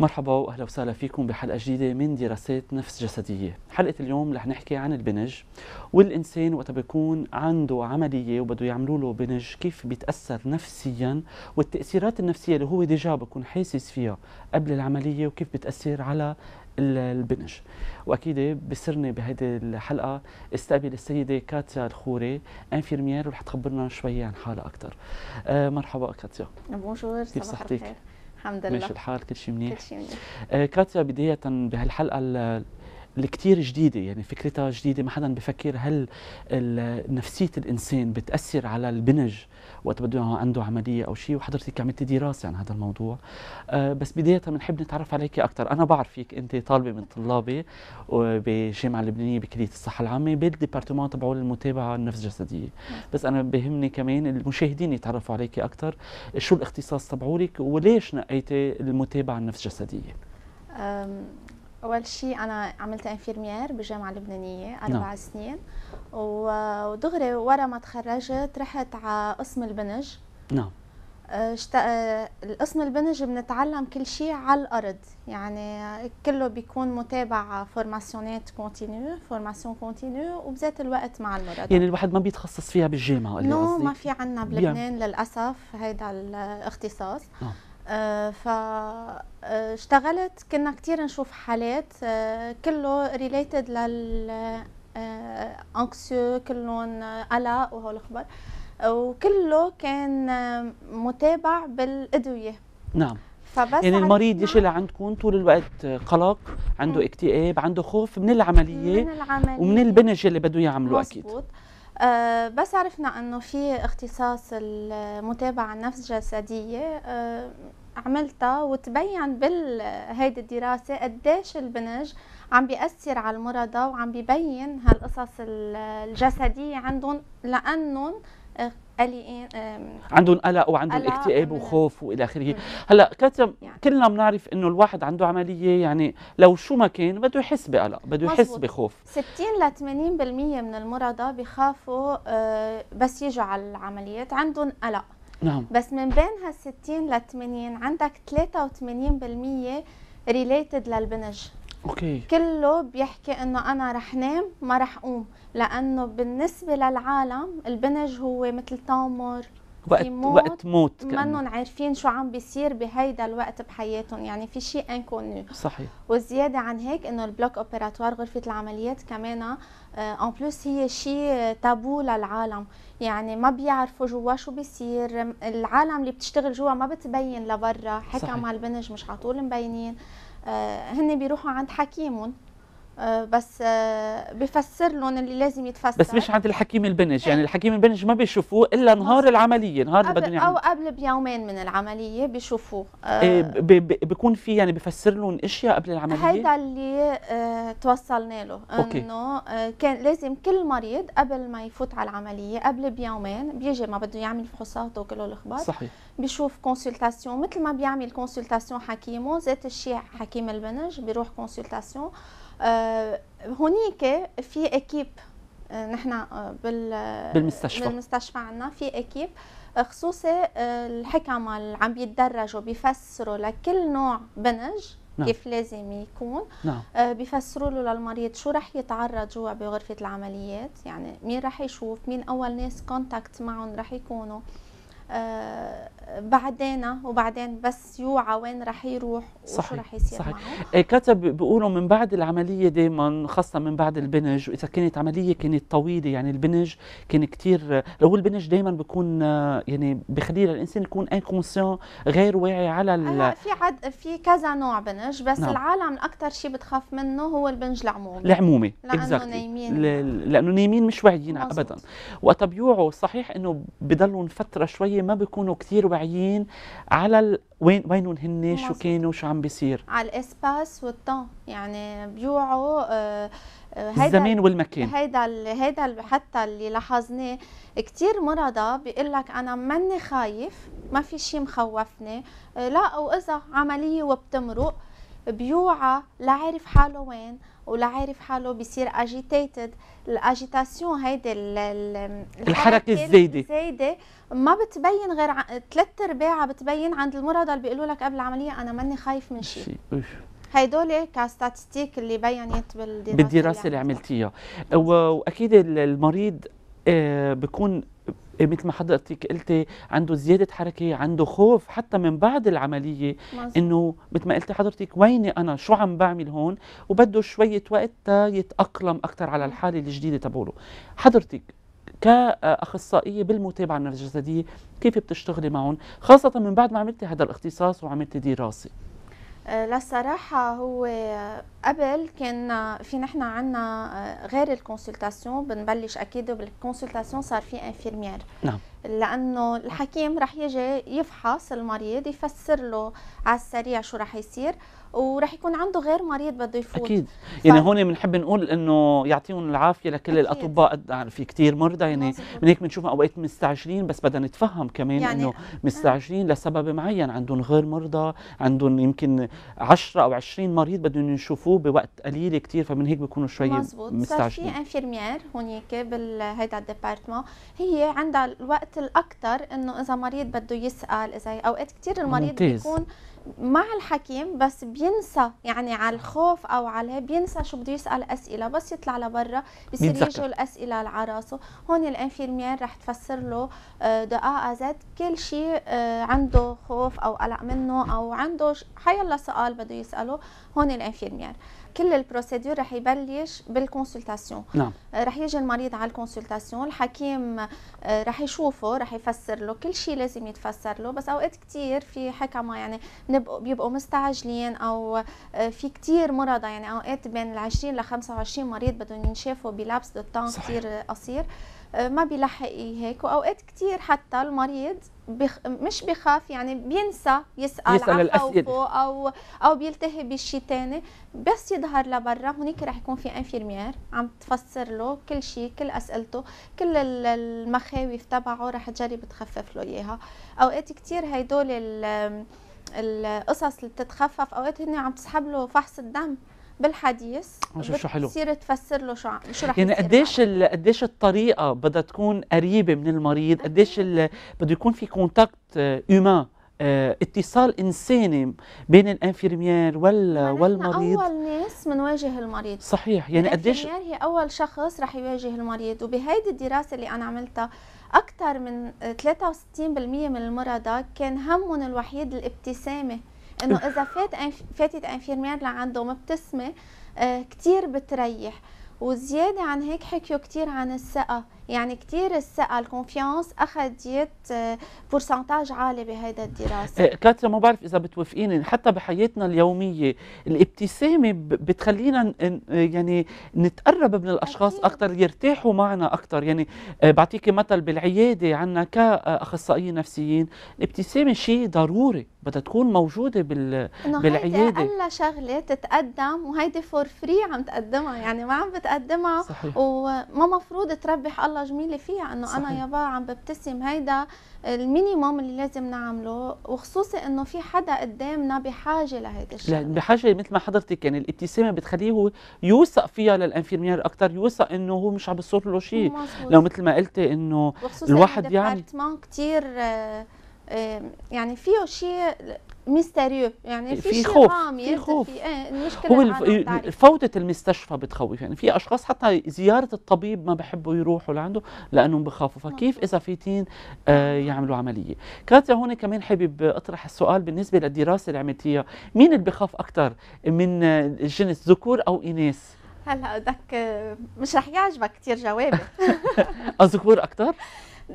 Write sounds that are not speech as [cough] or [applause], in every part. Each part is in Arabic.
مرحبا واهلا وسهلا فيكم بحلقه جديده من دراسات نفس جسديه، حلقه اليوم رح نحكي عن البنج والانسان وقت بيكون عنده عمليه وبده يعملوا له بنج كيف بيتاثر نفسيا والتاثيرات النفسيه اللي هو ديجا بكون حاسس فيها قبل العمليه وكيف بتاثر على البنج واكيد بسرني بهيدي الحلقه استقبل السيده كاتيا الخوري انفيرمير ورح تخبرنا شوي عن حالها اكثر. آه، مرحبا كاتيا. بونجور كيف صحتك؟ الحمد لله ماشي الحال كل شيء منيح كل شيء منيح آه كاتيا بدايه بهالحلقه الكتير جديدة يعني فكرتها جديدة ما حدا بفكر هل نفسية الإنسان بتأثر على البنج وقت بده عنده عملية أو شيء وحضرتك عملتي دراسة عن هذا الموضوع آه، بس بداية بنحب نتعرف عليك أكثر أنا بعرف فيك أنت طالبة من طلابي بجامعة اللبنانية بكلية الصحة العامة بالديبارتمان تبع المتابعة النفس الجسدية بس أنا بهمني كمان المشاهدين يتعرفوا عليك أكثر شو الاختصاص تبعولك وليش نقيتي المتابعة النفس جسدية اول شيء انا عملت انفيرمير بالجامعه اللبنانيه نعم. اربع نعم. سنين ودغري ورا ما تخرجت رحت على قسم البنج نعم اشت... آه، آه، القسم البنج بنتعلم كل شيء على الارض يعني كله بيكون متابعه فورماسيونات كونتينيو فورماسيون كونتينيو وبذات الوقت مع المرضى يعني الواحد ما بيتخصص فيها بالجامعه اللي نو ما في عندنا بلبنان للاسف هيدا الاختصاص نعم. آه، فاشتغلت آه، كنا كتير نشوف حالات آه، كله ريليتد لل كلهم قلق وهول الخبر وكله كان متابع بالادويه نعم فبس يعني المريض يجي عندكم طول الوقت قلق عنده اكتئاب عنده خوف من العمليه, من العملية ومن البنج اللي بده يعمله اكيد مزبوط. أه، بس عرفنا انه في اختصاص المتابعه النفس جسديه أه عملتها وتبين بهيدي الدراسة قديش البنج عم بيأثر على المرضى وعم بيبين هالقصص الجسدية عندهم لأنهم قلقين إيه، عندهم قلق وعندهم اكتئاب وخوف والى اخره هلا كاتم يعني. كلنا بنعرف انه الواحد عنده عمليه يعني لو شو ما كان بده يحس بقلق بده يحس بخوف 60 ل 80% من المرضى بخافوا آه، بس يجوا على العمليات عندهم قلق نعم بس من بين هال 60 ل 80 عندك 83% ريليتد للبنج اوكي كله بيحكي انه انا رح نام ما رح قوم لانه بالنسبه للعالم البنج هو مثل تامر وقت موت وقت موت منهم عارفين شو عم بيصير بهيدا الوقت بحياتهم يعني في شيء انكونو صحيح وزياده عن هيك انه البلوك اوبيراتوار غرفه العمليات كمان اون آه، بلوس هي شيء تابو للعالم يعني ما بيعرفوا جوا شو بيصير العالم اللي بتشتغل جوا ما بتبين لبرا حكى مع البنج مش على طول مبينين آه، هن بيروحوا عند حكيمهم آه، بس آه، بفسر لهم اللي لازم يتفسر بس مش عند الحكيم البنج يعني الحكيم البنج ما بيشوفوه الا نهار العمليه نهار اللي بدهم او قبل بيومين من العمليه بيشوفوه آه، إيه بيكون في يعني بفسر لهم اشياء قبل العمليه هيدا اللي آه توصلنا له انه كان لازم كل مريض قبل ما يفوت على العمليه قبل بيومين بيجي ما بده يعمل فحوصاته وكل الاخبار صحيح بيشوف كونسلتاسيون مثل ما بيعمل كونسلتاسيون حكيمه ذات الشيء حكيم البنج بيروح كونسلتاسيون هونيك آه، في اكيب آه، نحن آه، بال بالمستشفى بالمستشفى عندنا في اكيب خصوصي الحكمة اللي عم بيتدرجوا بيفسروا لكل نوع بنج نعم. كيف لازم يكون نعم. بيفسروا له للمريض شو رح يتعرض جوا بغرفة العمليات يعني مين رح يشوف مين أول ناس كونتاكت معهم رح يكونوا بعدين آه، وبعدين بس يوعى وين رح يروح وشو رح يصير صحيح. معه صحيح إيه، كتب بيقولوا من بعد العمليه دائما خاصه من بعد البنج واذا كانت عمليه كانت طويله يعني البنج كان كثير هو البنج دائما بيكون يعني بخلي الانسان يكون انكونسيون غير واعي على ال في عد في كذا نوع بنج بس نعم. العالم اكثر شيء بتخاف منه هو البنج العمومي العمومي لانه نايمين ل... لانه نايمين مش واعيين ابدا وقت بيوعوا صحيح انه بضلهم فتره شوي ما بيكونوا كثير واعيين واقعيين على ال... وين وينهم هن شو كانوا شو عم بيصير على الاسباس والطن يعني بيوعوا آه, آه، هيدا الزمان والمكان هيدا ال هيدا ال حتى اللي لاحظناه كثير مرضى بيقول لك انا ماني خايف ما في شيء مخوفني آه، لا واذا عمليه وبتمرق بيوعى لا عارف حاله وين ولا عارف حاله بيصير اجيتيتد الاجيتاسيون هيدي الحركه الزايده الزايده ما بتبين غير ثلاث ارباعها بتبين عند المرضى اللي بيقولوا لك قبل العمليه انا ماني خايف من شيء هيدول كستاتستيك اللي بينت بالدراسه بالدراسه اللي, اللي عملتيها واكيد المريض آه، بكون إيه، مثل ما حضرتك قلتي عنده زياده حركه عنده خوف حتى من بعد العمليه انه مثل ما قلتي حضرتك ويني انا شو عم بعمل هون وبده شويه وقت يتاقلم اكثر على الحاله الجديده تبعه حضرتك كاخصائيه بالمتابعه الجسديه كيف بتشتغلي معهم خاصه من بعد ما عملتي هذا الاختصاص وعملتي دراسه أه، للصراحه هو قبل كان في نحن عنا آه، غير الكونسلتاسيون بنبلش اكيد بالكونسلتاسيون صار في انفيرميير نعم لانه الحكيم رح يجي يفحص المريض يفسر له على السريع شو رح يصير ورح يكون عنده غير مريض بده يفوت اكيد ف... يعني هون بنحب نقول انه يعطيهم العافيه لكل أكيد. الاطباء آه، في كثير مرضى يعني من هيك بنشوف اوقات مستعجلين بس بدنا نتفهم كمان يعني انه آه. مستعجلين لسبب معين عندهم غير مرضى عندهم يمكن 10 او 20 مريض بدهم يشوفوه بيشوفوه بوقت قليل كتير فمن هيك بيكونوا شوي مستعجلين صار في انفيرميير هونيك بهيدا الديبارتمون هي عندها الوقت الاكثر انه اذا مريض بده يسال اذا اوقات كثير المريض ممتاز. بيكون مع الحكيم بس بينسى يعني على الخوف او على بينسى شو بده يسال اسئله بس يطلع لبرا بصير يجوا الاسئله على راسه هون الانفيرمير رح تفسر له دقائق آه، زاد كل شيء آه، عنده خوف او قلق منه او عنده حيلا سؤال بده يساله هون الانفيرمير كل البروسيدور رح يبلش بالكونسلتاسيون نعم آه، رح يجي المريض على الكونسلتاسيون الحكيم رح يشوفه رح يفسر له كل شيء لازم يتفسر له بس اوقات كثير في حكمه يعني بيبقوا مستعجلين او آه، في كتير مرضى يعني اوقات بين ال 20 ل 25 مريض بدهم ينشافوا بلابس دو تان كثير قصير آه، ما بيلحق هيك واوقات كثير حتى المريض بخ... مش بخاف يعني بينسى يسال, يسأل عن او او بيلتهي بشيء ثاني بس يظهر لبرا هنيك رح يكون في انفيرمير عم تفسر له كل شيء كل اسئلته كل المخاوف تبعه رح تجرب تخفف له اياها اوقات كثير هدول القصص اللي بتتخفف اوقات هن عم تسحب له فحص الدم بالحديث شو شو حلو بتصير تفسر له شو شو رح يعني قديش قديش الطريقه بدها تكون قريبه من المريض قديش بده يكون في كونتاكت آه، هيومان آه، اتصال انساني بين الانفيرميير وال والمريض اول ناس بنواجه المريض صحيح يعني قديش هي اول شخص رح يواجه المريض وبهيدي الدراسه اللي انا عملتها أكثر من 63% من المرضى كان همهم الوحيد الابتسامة انه اذا فات فاتت انفيرمير لعنده مبتسمه آه، كثير بتريح وزياده عن هيك حكيوا كثير عن الثقه يعني كثير الثقه الكونفيونس اخذت بورسنتاج آه، عالي بهيدا الدراسه إيه، كاترا ما بعرف اذا بتوافقيني حتى بحياتنا اليوميه الابتسامه بتخلينا يعني نتقرب من الاشخاص اكثر يرتاحوا معنا اكثر يعني آه، بعطيكي مثل بالعياده عندنا كاخصائيين نفسيين الابتسامه شيء ضروري بدها تكون موجوده بال بالعياده انه اقل شغله تتقدم وهيدي فور فري عم تقدمها يعني ما عم بتقدمها صحيح. وما مفروض تربح الله جميله فيها انه انا يابا عم ببتسم هيدا المينيموم اللي لازم نعمله وخصوصي انه في حدا قدامنا بحاجه لهيدا الشيء بحاجه مثل ما حضرتك يعني الابتسامه بتخليه هو يوثق فيها للانفيرمير اكثر يوثق انه هو مش عم بصور له شيء لو مثل ما قلتي انه الواحد يعني كثير آه، آه، يعني فيه شيء ميستيريو يعني في خوف في خوف في ايه المشكله هو فوتة المستشفى بتخوف يعني في اشخاص حتى زياره الطبيب ما بحبوا يروحوا لعنده لانهم بخافوا فكيف اذا في تين آه، يعملوا عمليه كاتيا هون كمان حابب اطرح السؤال بالنسبه للدراسه اللي عملتيها مين اللي بخاف اكثر من الجنس ذكور او اناث هلا بدك مش رح يعجبك كثير جوابي [laughs] الذكور آه، اكثر [laughs]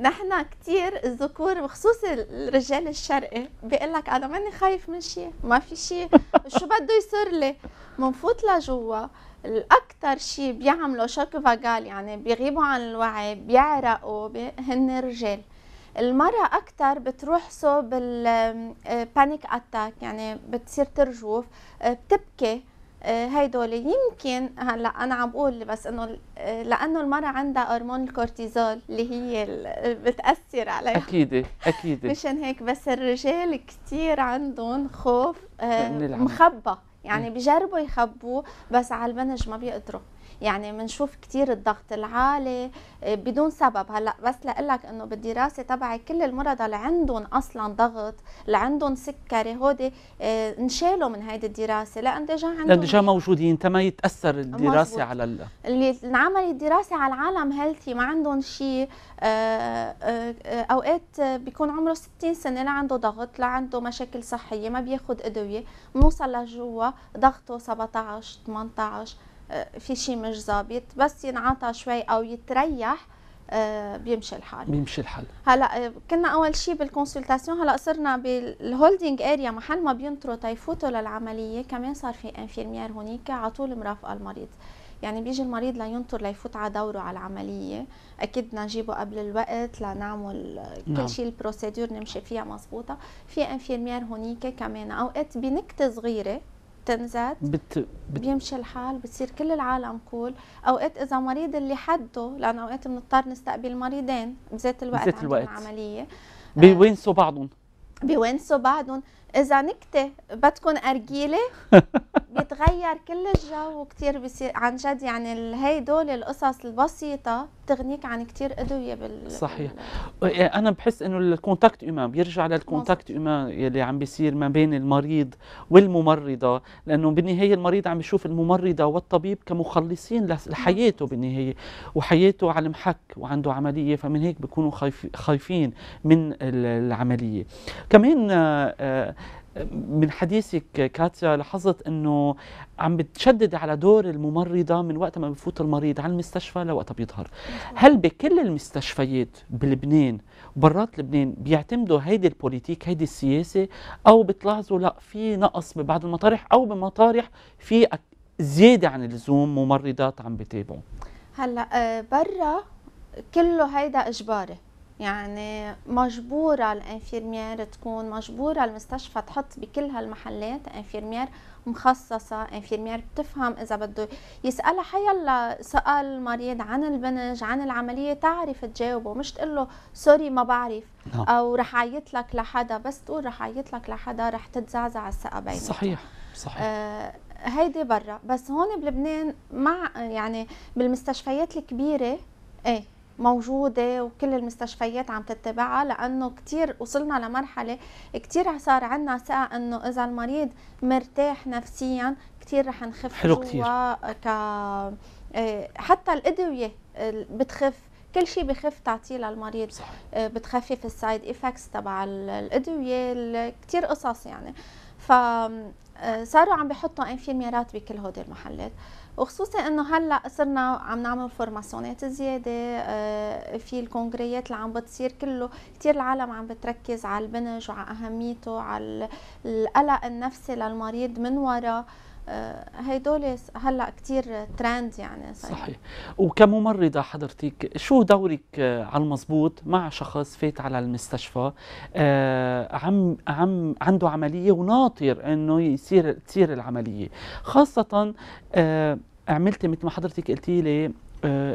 نحن كثير الذكور وخصوصا الرجال الشرقي بيقول لك انا ماني خايف من شيء ما في شيء شو [laughs] بده يصير لي منفوت لجوا الاكثر شيء بيعملوا شوك فاجال يعني بيغيبوا عن الوعي بيعرقوا هن الرجال المرأة أكثر بتروح صوب البانيك أتاك آه، يعني بتصير ترجوف آه، بتبكي هيدول آه، يمكن هلا انا عم بقول بس انه آه، لانه المراه عندها هرمون الكورتيزول اللي هي بتاثر عليها اكيد اكيد [laughs] مشان هيك بس الرجال كثير عندهم خوف آه، مخبى يعني إيه. بجربوا يخبوه بس على البنج ما بيقدروا يعني بنشوف كثير الضغط العالي آه، بدون سبب هلا بس لقلك انه بالدراسه تبعي كل المرضى اللي عندهم اصلا ضغط اللي عندهم سكري هودي آه، انشالوا من هيدي الدراسه لان ديجا عندهم لان ديجا موجودين تما يتاثر الدراسه مزبوط. على ال... اللي انعملت الدراسه على العالم هيلثي ما عندهم شيء آه، اوقات بيكون عمره 60 سنه لا عنده ضغط لا عنده مشاكل صحيه ما بياخذ ادويه بنوصل لجوا ضغطه 17 18 آه، في شيء مش ظابط بس ينعطى شوي او يتريح آه، بيمشي الحال بيمشي الحال هلا آه، كنا اول شيء بالكونسلتاسيون هلا صرنا بالهولدينج اريا محل ما بينطروا تيفوتوا للعمليه كمان صار في انفيرميير هونيك على طول مرافقه المريض يعني بيجي المريض لينطر ليفوت على دوره على العمليه اكيد بدنا نجيبه قبل الوقت لنعمل نعم. كل شيء البروسيدور نمشي فيها مزبوطه في انفيرميير هونيك كمان اوقات بنكته صغيره بتنزت بت... بت... بيمشي الحال بتصير كل العالم كول اوقات اذا مريض اللي حده لانه اوقات بنضطر نستقبل مريضين بذات الوقت بذات الوقت عمليه بيوينسوا بعضهم بيوينسوا بعضهم اذا نكته بدكم ارجيله [laughs] بيتغير كل الجو وكثير بصير عن جد يعني هيدول القصص البسيطه بتغنيك عن كثير ادويه بال صحيح أه، إيه، انا بحس انه الكونتاكت امام بيرجع للكونتاكت امام يلي عم بيصير ما بين المريض والممرضه لانه بالنهايه المريض عم يشوف الممرضه والطبيب كمخلصين لحياته بالنهايه وحياته على المحك وعنده عمليه فمن هيك بيكونوا خايفين من العمليه كمان آه، آه، من حديثك كاتيا لاحظت انه عم بتشدد على دور الممرضه من وقت ما بفوت المريض على المستشفى لوقت بيظهر هل بكل المستشفيات بلبنان برات لبنان بيعتمدوا هيدي البوليتيك هيدي السياسه او بتلاحظوا لا في نقص ببعض المطارح او بمطارح في زياده عن اللزوم ممرضات عم بتابعوا هلا آه، برا كله هيدا اجباري يعني مجبورة الانفيرمير تكون مجبورة المستشفى تحط بكل هالمحلات انفيرمير مخصصة انفيرمير بتفهم إذا بده يسألها حيلا سأل المريض عن البنج عن العملية تعرف تجاوبه مش تقول له سوري ما بعرف نعم. أو رح عيط لك لحدا بس تقول رح عيط لك لحدا رح تتزعزع الثقة بينك صحيح صحيح آه هيدي برا بس هون بلبنان مع يعني بالمستشفيات الكبيرة ايه موجودة وكل المستشفيات عم تتبعها لأنه كتير وصلنا لمرحلة كتير صار عنا ثقة أنه إذا المريض مرتاح نفسيا كتير رح نخف حلو كتير ك... آه، حتى الأدوية بتخف كل شيء بخف تعطيه للمريض صح. آه، بتخفف السايد افكتس تبع الادويه كثير قصص يعني ف آه، صاروا عم بحطوا انفيرميرات بكل هودي المحلات وخصوصا انه هلا صرنا عم نعمل فورماسيونات زياده آه، في الكونغريات اللي عم بتصير كله كثير العالم عم بتركز على البنج وعلى اهميته على القلق النفسي للمريض من وراء آه، هيدول هلا كثير ترند يعني صحيح. صحيح وكممرضه حضرتك شو دورك آه، على المضبوط مع شخص فات على المستشفى آه، عم عم عنده عمليه وناطر انه يصير تصير العمليه خاصه عملتي مثل ما حضرتك قلتي لي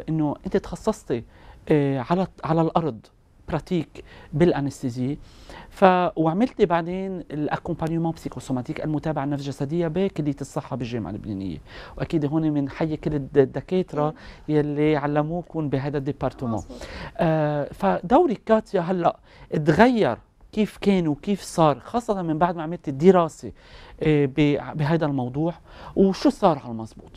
انه انت تخصصتي على على الارض براتيك بالانستيزي ف وعملت بعدين الاكومبانيومون بسيكوسوماتيك المتابعه النفس الجسديه بكليه الصحه بالجامعه اللبنانيه واكيد هون من حي كل الدكاتره يلي علموكم بهذا الديبارتمون آه فدوري كاتيا هلا تغير كيف كان وكيف صار خاصة من بعد ما عملت الدراسة آه، بهذا الموضوع وشو صار على المضبوط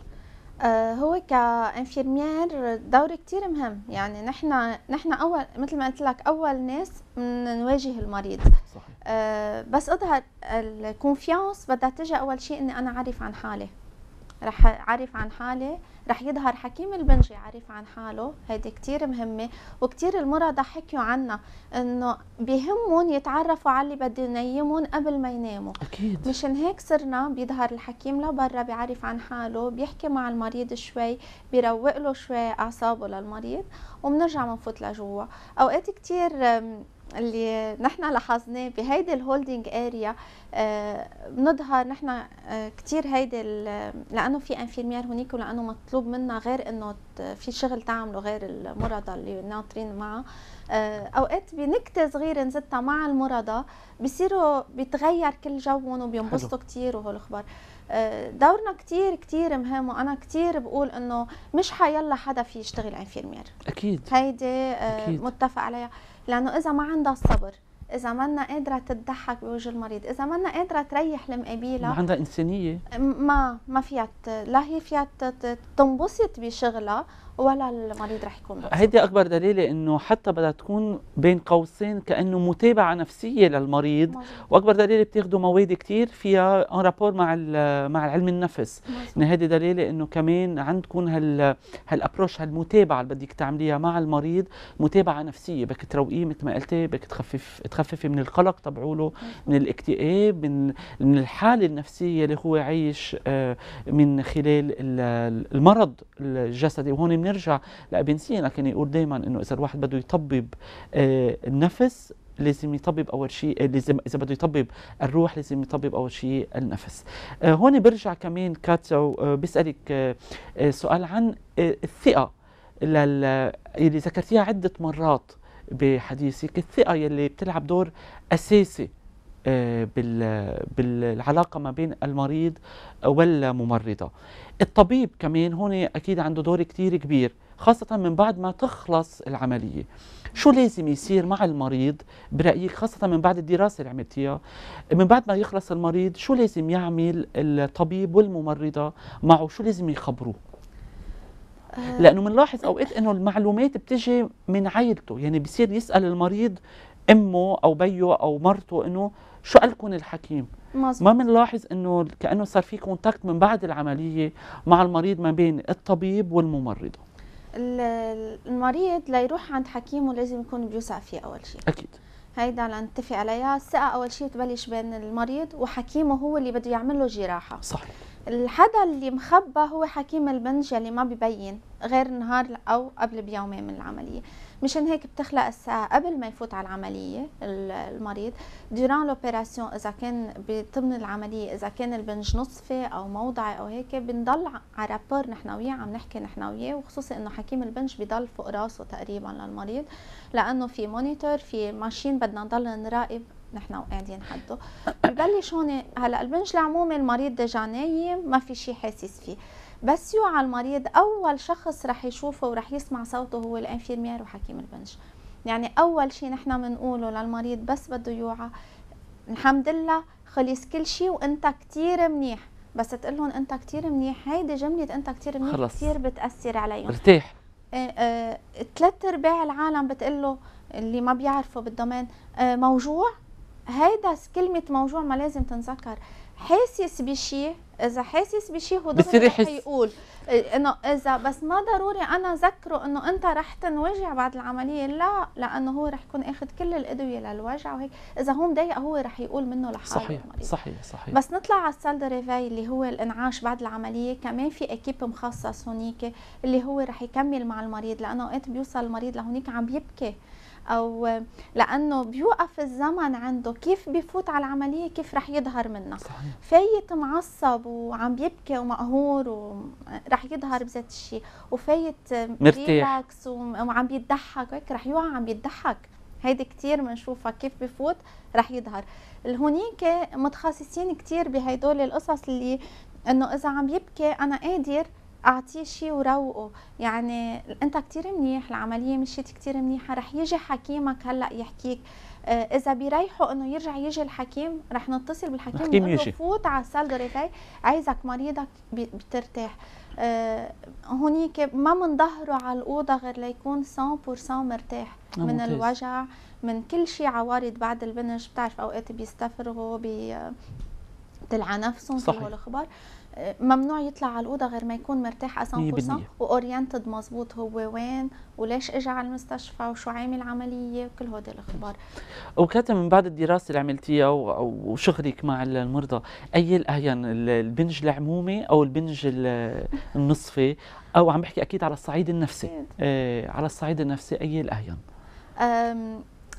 آه، هو كانفيرمير دوري كتير مهم يعني نحن نحن اول مثل ما قلت لك اول ناس نواجه المريض صحيح. آه، بس اظهر الكونفيانس بدها تجي اول شيء اني انا اعرف عن حالي رح اعرف عن حالي رح يظهر حكيم البنجي عارف عن حاله هيدي كتير مهمة وكتير المرضى حكيوا عنها انه بهمهم يتعرفوا على اللي بدهم ينيمهم قبل ما يناموا اكيد مشان هيك صرنا بيظهر الحكيم لبرا بيعرف عن حاله بيحكي مع المريض شوي بيروق له شوي اعصابه للمريض وبنرجع بنفوت لجوا اوقات كتير اللي نحن لاحظناه بهيدي الهولدنج اريا آه، بنظهر نحن آه، كثير هيدي لانه في انفيرمير هونيك ولانه مطلوب منا غير انه في شغل تعمله غير المرضى اللي ناطرين معه آه، اوقات بنكته صغيره نزتها مع المرضى بصيروا بيتغير كل جوهم وبينبسطوا كثير الاخبار دورنا كتير كتير مهم وانا كتير بقول انه مش حيلا حدا في يشتغل انفيرمير اكيد هيدي متفق عليها لانه اذا ما عندها الصبر اذا منا قادره تضحك بوجه المريض اذا منا قادره تريح المقابله ما عندها انسانيه ما ما فيها لا هي فيها تنبسط بشغلها ولا المريض رح يكون هيدي اكبر دليلة انه حتى بدها تكون بين قوسين كانه متابعه نفسيه للمريض مزبوط. واكبر دليلة بتاخذوا مواد كثير فيها ان رابور مع مع علم النفس يعني هيدي دليلة انه كمان عندكم هال هالابروش هالمتابعه اللي بدك تعمليها مع المريض متابعه نفسيه بدك تروقيه مثل ما قلتي بدك تخفف بتخففي من القلق تبعوله من الاكتئاب من من الحاله النفسيه اللي هو عايش آه، من خلال المرض الجسدي وهون بنرجع لابن سينا كان يقول دائما انه اذا الواحد بده يطبب آه، النفس لازم يطبب اول شيء آه، لازم اذا بده يطبب الروح لازم يطبب اول شيء النفس هون برجع كمان كاتيا بيسالك سؤال عن الثقه اللي ذكرتيها عده مرات بحديثك الثقه يلي بتلعب دور اساسي آه، بالعلاقه ما بين المريض والممرضه الطبيب كمان هون اكيد عنده دور كتير كبير خاصه من بعد ما تخلص العمليه شو لازم يصير مع المريض برايك خاصه من بعد الدراسه اللي عملتيها من بعد ما يخلص المريض شو لازم يعمل الطبيب والممرضه معه شو لازم يخبروه آه. لانه بنلاحظ اوقات انه المعلومات بتجي من عائلته يعني بصير يسال المريض امه او بيه او مرته انه شو قالكم الحكيم مزبوط. ما بنلاحظ انه كانه صار في كونتاكت من بعد العمليه مع المريض ما بين الطبيب والممرضه المريض ليروح عند حكيمه لازم يكون بيوثق فيه اول شيء اكيد هيدا لنتفق عليها الثقه اول شيء بتبلش بين المريض وحكيمه هو اللي بده يعمل له جراحه صحيح الحدا اللي مخبى هو حكيم البنج اللي ما ببين غير نهار او قبل بيومين من العمليه مشان هيك بتخلق الساعه قبل ما يفوت على العمليه المريض دوران لوبيراسيون اذا كان ضمن العمليه اذا كان البنج نصفي او موضعي او هيك بنضل على رابور نحن وياه عم نحكي نحن وياه وخصوصي انه حكيم البنج بضل فوق راسه تقريبا للمريض لانه في مونيتور في ماشين بدنا نضل نراقب نحن وقاعدين حده ببلش هون هلا البنج العمومي المريض ديجا نايم ما في شيء حاسس فيه بس يوعى المريض اول شخص رح يشوفه ورح يسمع صوته هو الانفيرمير وحكيم البنج يعني اول شيء نحن بنقوله للمريض بس بده يوعى الحمد لله خلص كل شيء وانت كثير منيح بس تقول لهم انت كثير منيح هيدي جمله انت كثير منيح كثير بتاثر عليهم ارتاح ثلاث آه، آه، ارباع العالم بتقول له اللي ما بيعرفوا بالدومين آه، موجوع هيدا كلمة موجوع ما لازم تنذكر حاسس بشي اذا حاسس بشي هو ضروري رح يقول انه اذا بس ما ضروري انا ذكره انه انت رح تنوجع بعد العمليه لا لانه هو رح يكون اخذ كل الادويه للوجع وهيك اذا هو مضايق هو رح يقول منه لحاله صحيح المريض. صحيح صحيح بس نطلع على السال ريفاي اللي هو الانعاش بعد العمليه كمان في اكيب مخصص هونيك اللي هو رح يكمل مع المريض لانه اوقات بيوصل المريض لهونيك عم يبكي او لانه بيوقف الزمن عنده كيف بيفوت على العمليه كيف رح يظهر منها فايت معصب وعم بيبكي ومقهور ورح يظهر بذات الشيء وفايت ريلاكس وعم بيضحك هيك رح يوقع عم بيضحك هيدي كثير بنشوفها كيف بفوت رح يظهر الهونيك متخصصين كثير بهدول القصص اللي انه اذا عم يبكي انا قادر اعطيه شيء وروقه يعني انت كثير منيح العمليه مشيت كثير منيحه رح يجي حكيمك هلا يحكيك آه، اذا بيريحوا انه يرجع يجي الحكيم رح نتصل بالحكيم ونقول فوت على السال ريفي عايزك مريضك بترتاح آه، هونيك ما منظهره على الاوضه غير ليكون 100% مرتاح آه، من ممتاز. الوجع من كل شيء عوارض بعد البنج بتعرف اوقات بيستفرغوا بي على نفسهم صحيح. الاخبار آه، ممنوع يطلع على الاوضه غير ما يكون مرتاح 100% واورينتد مزبوط هو وين وليش اجى على المستشفى وشو عامل عمليه وكل هودي الاخبار وكانت من بعد الدراسه اللي عملتيها وشغلك مع المرضى اي الاهين البنج العمومي او البنج النصفي او عم بحكي اكيد على الصعيد النفسي آه على الصعيد النفسي اي الاهين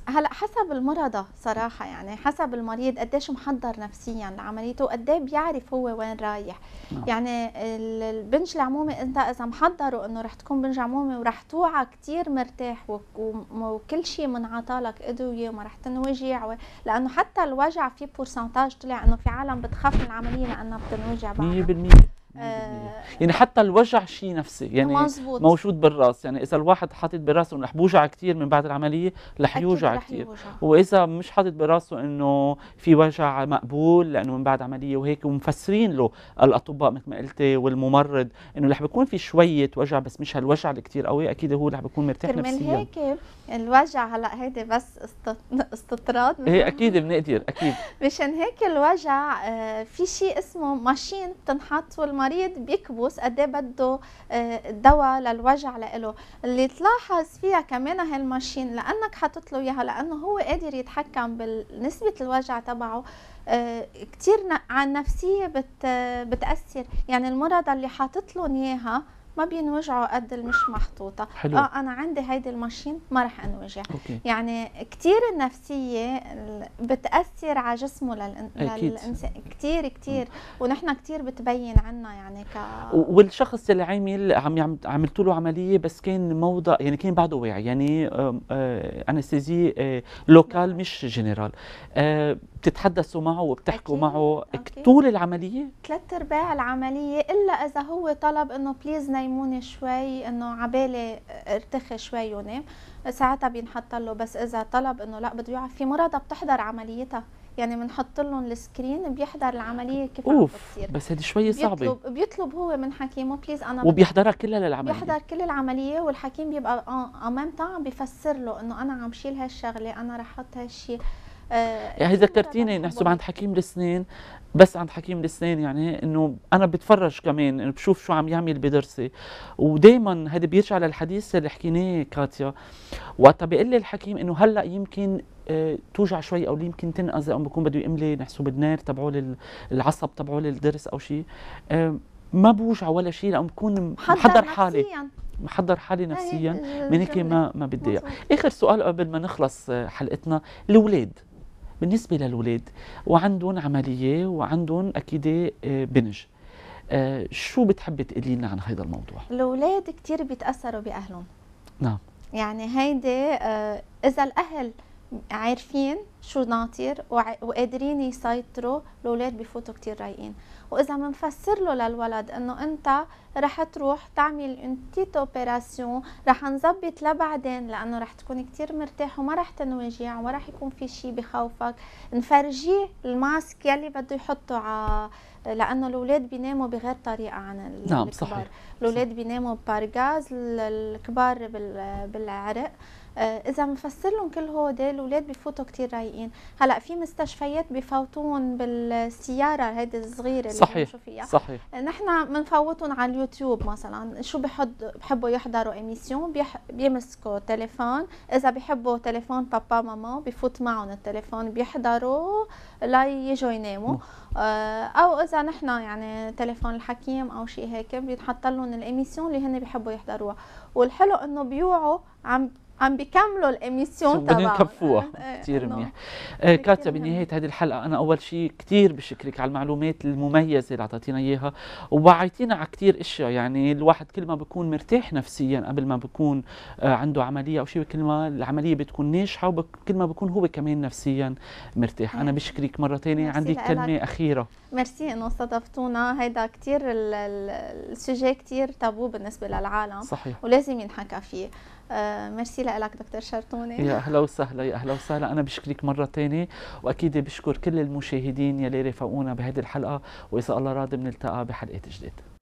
هلا حسب المرضى صراحه يعني حسب المريض قديش محضر نفسيا لعمليته وقد بيعرف هو وين رايح نعم. يعني البنج العمومي انت اذا محضره انه رح تكون بنج عمومي ورح توعى كثير مرتاح وكل شيء منعطى لك ادويه وما رح تنوجع لانه حتى الوجع في بورسنتاج طلع انه في عالم بتخاف من العمليه لانها بتنوجع بعد 100% آه يعني حتى الوجع شيء نفسي يعني مزبوط. موجود بالراس يعني اذا الواحد حاطط براسه انه بوجع كثير من بعد العمليه رح يوجع كثير واذا مش حاطط براسه انه في وجع مقبول لانه من بعد عمليه وهيك ومفسرين له الاطباء مثل ما قلتي والممرض انه رح بيكون في شويه وجع بس مش هالوجع اللي كثير قوي اكيد هو رح بيكون مرتاح نفسيا كرمال هيك الوجع هلا هيدي بس استطراد ايه اكيد بنقدر اكيد مشان هيك الوجع آه، في شيء اسمه ماشين بتنحط والمريض بيكبس قد ايه بده آه، دواء للوجع لإله اللي تلاحظ فيها كمان هالماشين لانك حاطط له اياها لانه هو قادر يتحكم بنسبه الوجع تبعه آه، كثير على النفسيه بتاثر يعني المرضى اللي حاطط لهم اياها ما بينوجعوا قد مش محطوطه حلو. اه انا عندي هيدي الماشين ما رح انوجع أوكي. يعني كثير النفسيه بتاثر على جسمه للإن... للانسان كثير كثير أمم. ونحن كثير بتبين عنا يعني ك والشخص اللي عامل عم عملت له عمليه بس كان موضع يعني كان بعده واعي يعني آه، انستيزي آه، لوكال مش جنرال آه، بتتحدثوا معه وبتحكوا أكيد. معه أكيد. طول العمليه ثلاث ارباع العمليه الا اذا هو طلب انه بليز نيموني شوي انه عبالي ارتخي شوي ونام ساعتها بينحط له بس اذا طلب انه لا بده يعرف في مرضى بتحضر عمليتها يعني بنحط لهم السكرين بيحضر العمليه كيف اوف بتصير بس هذه شوي صعبه بيطلب بيطلب هو من حكيمه بليز انا وبيحضرها كلها للعمليه بيحضر كل العمليه والحكيم بيبقى امام طعم بيفسر له انه انا عم شيل هالشغله انا رح احط هالشيء آه، يعني ذكرتيني نحسب عند حكيم الاسنان بس عند حكيم الاسنان يعني انه انا بتفرج كمان انه بشوف شو عم يعمل بدرسي ودائما هذا بيرجع للحديث اللي حكيناه كاتيا وقتها بيقول لي الحكيم انه هلا يمكن آه، توجع شوي او يمكن تنقذ او بكون بده يملي نحسب النار تبعه العصب تبعه للدرس او شيء آه، ما بوجع ولا شيء لانه بكون محضر حالي محضر حالي نفسيا إيه، من هيك ما ما بدي اخر سؤال قبل ما نخلص حلقتنا الاولاد بالنسبة للولاد وعندهم عملية وعندهم أكيد آه، بنج آه، شو بتحبي تقولي لنا عن هذا الموضوع؟ الأولاد كتير بيتأثروا بأهلهم نعم يعني هيدي آه، إذا الأهل عارفين شو ناطر وقادرين يسيطروا الاولاد بفوتوا كتير رايقين واذا بنفسر له للولد انه انت رح تروح تعمل اون تيت اوبيراسيون رح نظبط لبعدين لانه رح تكون كتير مرتاح وما رح تنوجع وما رح يكون في شي بخوفك نفرجيه الماسك يلي بده يحطه على لانه الاولاد بيناموا بغير طريقه عن نعم، الكبار نعم صحيح الاولاد بيناموا بارغاز الكبار بالعرق آه، اذا مفسر لهم كل هودي الاولاد بفوتوا كثير رايقين هلا في مستشفيات بفوتون بالسياره هيدي الصغيره اللي صحيح فيها صحيح آه، نحن بنفوتهم على اليوتيوب مثلا شو بحط بحبوا يحضروا ايميسيون بيمسكوا تليفون اذا بحبوا تليفون بابا ماما بفوت معهم التليفون بيحضروا لا يجوا يناموا آه، او اذا نحن يعني تليفون الحكيم او شيء هيك بيتحط لهم الايميسيون اللي هن بيحبوا يحضروها والحلو انه بيوعوا عم عم بيكملوا الاميسيون تبعهم بدهم يكفوها آه، آه، كثير منيح آه، كاتيا بنهايه هذه الحلقه انا اول شيء كثير بشكرك على المعلومات المميزه اللي اعطيتينا اياها ووعيتينا على كثير اشياء يعني الواحد كل ما بكون مرتاح نفسيا قبل ما بكون عنده عمليه او شيء كل ما العمليه بتكون ناجحه وكل ما بكون هو كمان نفسيا مرتاح انا بشكرك مره ثانيه عندي كلمه اخيره ميرسي انه استضفتونا هذا كثير السوجي كثير تابو بالنسبه للعالم صحيح ولازم ينحكى فيه آه، ميرسي لك دكتور شرطوني يا اهلا وسهلا يا اهلا وسهلا انا بشكرك مره ثانيه واكيد بشكر كل المشاهدين يلي رفقونا بهذه الحلقه واذا الله راضي بنلتقى بحلقه جديده